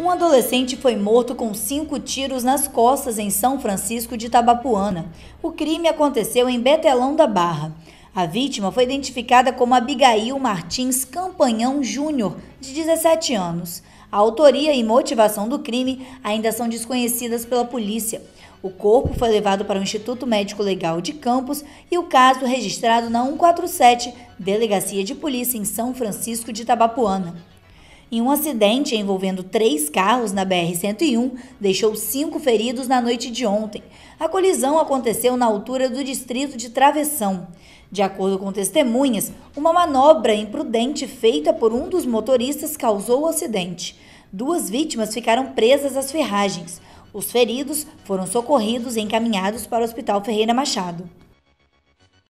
Um adolescente foi morto com cinco tiros nas costas em São Francisco de Tabapuana. O crime aconteceu em Betelão da Barra. A vítima foi identificada como Abigail Martins Campanhão Júnior, de 17 anos. A autoria e motivação do crime ainda são desconhecidas pela polícia. O corpo foi levado para o Instituto Médico Legal de Campos e o caso registrado na 147, Delegacia de Polícia em São Francisco de Tabapuana. Em um acidente envolvendo três carros na BR-101, deixou cinco feridos na noite de ontem. A colisão aconteceu na altura do distrito de Travessão. De acordo com testemunhas, uma manobra imprudente feita por um dos motoristas causou o acidente. Duas vítimas ficaram presas às ferragens. Os feridos foram socorridos e encaminhados para o Hospital Ferreira Machado.